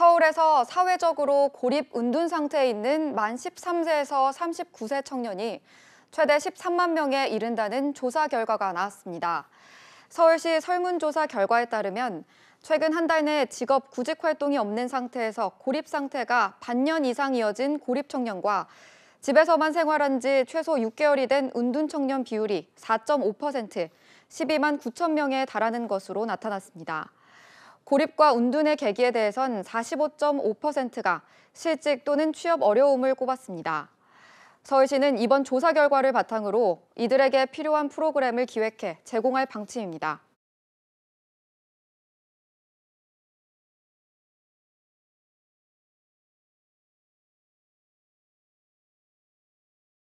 서울에서 사회적으로 고립 은둔 상태에 있는 만 13세에서 39세 청년이 최대 13만 명에 이른다는 조사 결과가 나왔습니다. 서울시 설문조사 결과에 따르면 최근 한 달 내 직업 구직 활동이 없는 상태에서 고립 상태가 반년 이상 이어진 고립 청년과 집에서만 생활한 지 최소 6개월이 된 은둔 청년 비율이 4.5%, 12만 9천 명에 달하는 것으로 나타났습니다. 고립과 운둔의 계기에 대해선 45.5%가 실직 또는 취업 어려움을 꼽았습니다. 서울시는 이번 조사 결과를 바탕으로 이들에게 필요한 프로그램을 기획해 제공할 방침입니다.